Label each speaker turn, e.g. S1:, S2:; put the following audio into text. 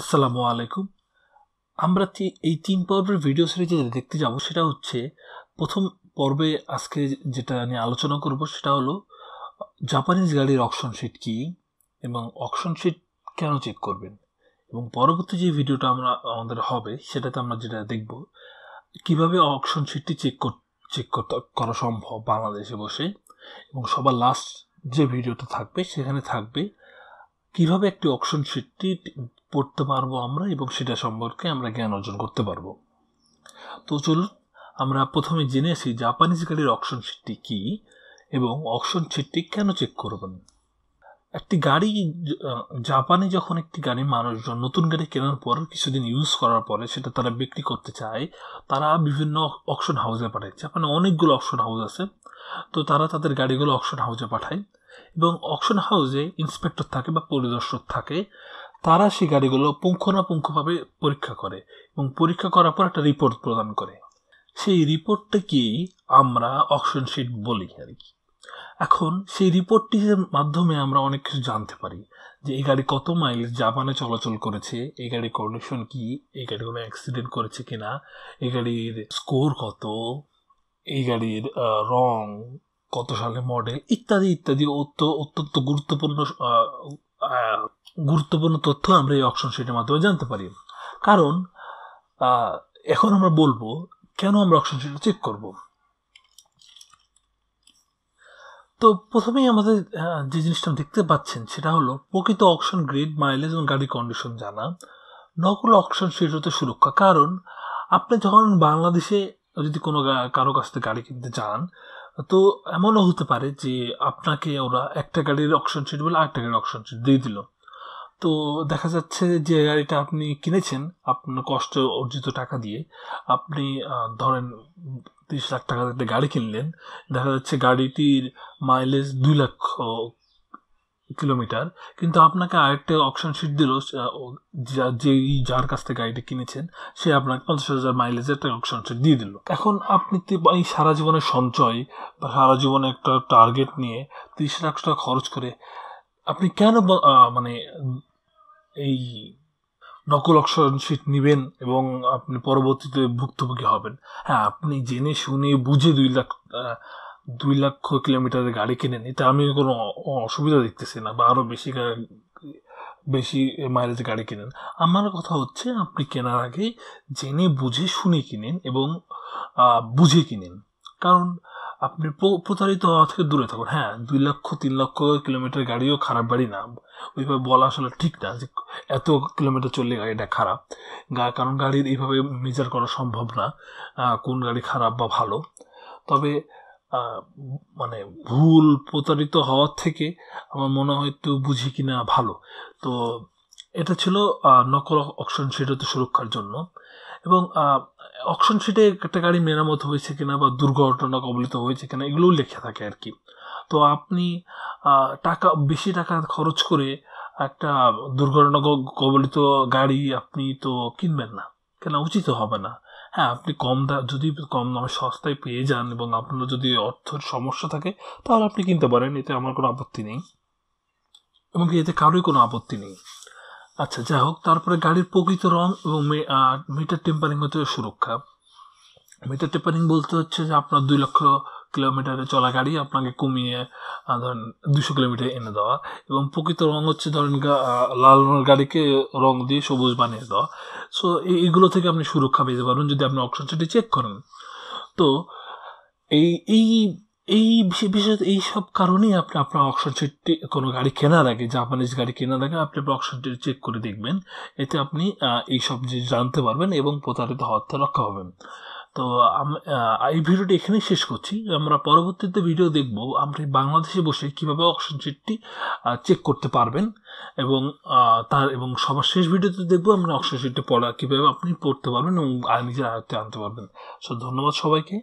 S1: আসসালামু আলাইকুম আমরা এই তিন পর্বের ভিডিও সিরিজে দেখতে যাব সেটা হচ্ছে প্রথম পর্বে আজকে যেটা নিয়ে আলোচনা করব সেটা হলো জাপানিজ গাড়ির অকশন শিট কী এবং অকশন শিট কেন চেক করবেন এবং পরবর্তী যে ভিডিওটা আমরা আমাদের হবে সেটাতে আমরা যেটা দেখব কিভাবে অকশন শিটটি চেক চেক করতে করা সম্ভব বাংলাদেশে বসে এবং সবার লাস্ট যে ভিডিওটা থাকবে সেখানে থাকবে কিভাবে একটি অপশন শিটটি পড়তে পারবো আমরা এবং সেটা সম্পর্কে আমরা জ্ঞান অর্জন করতে পারবো তো চলুন আমরা প্রথমে জেনে আসি জাপানিজ গাড়ির অকশন শিটটি কী এবং অকশন শিটটি কেন চেক করবেন একটি গাড়ি জাপানে যখন একটি গাড়ি মানুষজন নতুন গাড়ি কেনার পর কিছুদিন ইউজ করার পরে সেটা তারা বিক্রি করতে চায় তারা বিভিন্ন অকশন হাউসে পাঠায় জাপানে অনেকগুলো অকশন হাউস আছে তো তারা তাদের গাড়িগুলো অকশন হাউসে পাঠায় এবং অকশন হাউসে ইন্সপেক্টর থাকে বা পরিদর্শক থাকে তারা সেই গাড়িগুলো পুঙ্খানুপুঙ্খভাবে পরীক্ষা করে এবং পরীক্ষা করার পর একটা রিপোর্ট প্রদান করে সেই রিপোর্টটাকেই আমরা অকশন শিট বলি আর কি এখন সেই রিপোর্টটির মাধ্যমে আমরা অনেক কিছু জানতে পারি যে এই গাড়ি কত মাইল জাপানে চলাচল করেছে এই গাড়ির কন্ডিশন কি এই গাড়ি কোনো অ্যাক্সিডেন্ট করেছে কিনা এই গাড়ির স্কোর কত এই গাড়ির রং কত সালে মডেল ইত্যাদি ইত্যাদি অত্যন্ত গুরুত্বপূর্ণ গুরুত্বপূর্ণ তথ্য আমরা এই অপশন শিটের মাধ্যমে জানতে পারি কারণ এখন আমরা বলবো কেন আমরা অপশন শিটটা চেক করব তো প্রথমেই আমাদের যে জিনিসটা দেখতে পাচ্ছেন সেটা হলো প্রকৃত অকশন গ্রেড মাইলেজ এবং গাড়ির কন্ডিশন জানা নকল অপশন শিট হতে সুরক্ষা কারণ আপনি যখন বাংলাদেশে যদি কোনো কারো কাছ থেকে গাড়ি কিনতে চান তো এমনও হতে পারে যে আপনাকে ওরা একটা গাড়ির অপশন শিট বলে আরেকটা গাড়ির অপশন শিট দিয়ে দিল তো দেখা যাচ্ছে যে গাড়িটা আপনি কিনেছেন আপনার কষ্ট অর্জিত টাকা দিয়ে আপনি ধরেন তিরিশ লাখ টাকার একটা গাড়ি কিনলেন দেখা যাচ্ছে গাড়িটির মাইলেজ দুই লাখ কিলোমিটার কিন্তু আপনাকে আরেকটা অকশন শিট দিল যেই যার কাছ থেকে গাড়িটা কিনেছেন সে আপনাকে পঞ্চাশ হাজার মাইলেজের একটা অপশন শিট দিয়ে দিল এখন আপনি এই সারা জীবনের সঞ্চয় বা সারা জীবনে একটা টার্গেট নিয়ে তিরিশ লাখ টাকা খরচ করে আপনি কেন মানে এই নকল অকশন শিট নেবেন এবং আপনি পরবর্তীতে ভুক্তভোগী হবেন হ্যাঁ আপনি জেনে শুনে বুঝে দুই লাখ দুই লক্ষ কিলোমিটারের গাড়ি কিনে নিতে তা আমি কোনো অসুবিধা দেখতেছি না বা আরও বেশি বেশি মাইলেজ গাড়ি কিনেন আমার কথা হচ্ছে আপনি কেনার আগে জেনে বুঝে শুনে কিনেন এবং বুঝে কিনেন কারণ আপনি প্রতারিত হওয়া থেকে দূরে থাকুন হ্যাঁ দুই লক্ষ তিন লক্ষ কিলোমিটার গাড়িও খারাপ গাড়ি না ওইভাবে বলা আসলে ঠিক না যে এত কিলোমিটার চললে গাড়িটা খারাপ কারণ গাড়ির এইভাবে মেজার করা সম্ভব না কোন গাড়ি খারাপ বা ভালো তবে মানে ভুল প্রতারিত হওয়ার থেকে আমার মনে হয় একটু বুঝি কিনা ভালো তো এটা ছিল নকল অকশন তো সুরক্ষার জন্য এবং অকশন শিটে একটা গাড়ি মেরামত হয়েছে কিনা বা দুর্ঘটনা কবলিত হয়েছে কিনা এগুলোও লেখা থাকে আর কি তো আপনি টাকা বেশি টাকা খরচ করে একটা দুর্ঘটনা কবলিত গাড়ি আপনি তো কিনবেন না কেনা উচিত হবে না হ্যাঁ আপনি কম দা যদি কম দামে সস্তায় পেয়ে যান এবং আপনার যদি অর্থের সমস্যা থাকে তাহলে আপনি কিনতে পারেন এতে আমার কোনো আপত্তি নেই এবং এতে কারোই কোনো আপত্তি নেই আচ্ছা যাই হোক তারপরে গাড়ির প্রকৃত রং এবং মিটার টেম্পারিং হতে সুরক্ষা মিটার টেম্পারিং বলতে হচ্ছে যে আপনার দুই লক্ষ কিলোমিটারে চলা গাড়ি আপনাকে কমিয়ে ধরেন দুশো কিলোমিটার এনে দেওয়া এবং প্রকৃত রং হচ্ছে ধরেন লাল রঙের গাড়িকে রং দিয়ে সবুজ বানিয়ে দেওয়া সো এইগুলো থেকে আপনি সুরক্ষা পেতে পারবেন যদি আপনি অপশন সেটি চেক করেন তো এই এই এই বিশেষ এই সব কারণেই আপনি আপনার অপশন সেটটি কোনো গাড়ি কেনার আগে জাপানিজ গাড়ি কেনার আগে আপনি আপনার অপশনটি চেক করে দেখবেন এতে আপনি এই সব জিনিস জানতে পারবেন এবং প্রতারিত হওয়ার রক্ষা পাবেন তো এই ভিডিওটি এখানেই শেষ করছি আমরা পরবর্তীতে ভিডিও দেখব আপনি বাংলাদেশে বসে কীভাবে অপশন চিটটি চেক করতে পারবেন এবং তার এবং সবার শেষ ভিডিওতে দেখবো আমরা অপশন চিটটি পড়া কীভাবে আপনি পড়তে পারবেন এবং নিজের আয়ত্তে আনতে পারবেন সো ধন্যবাদ সবাইকে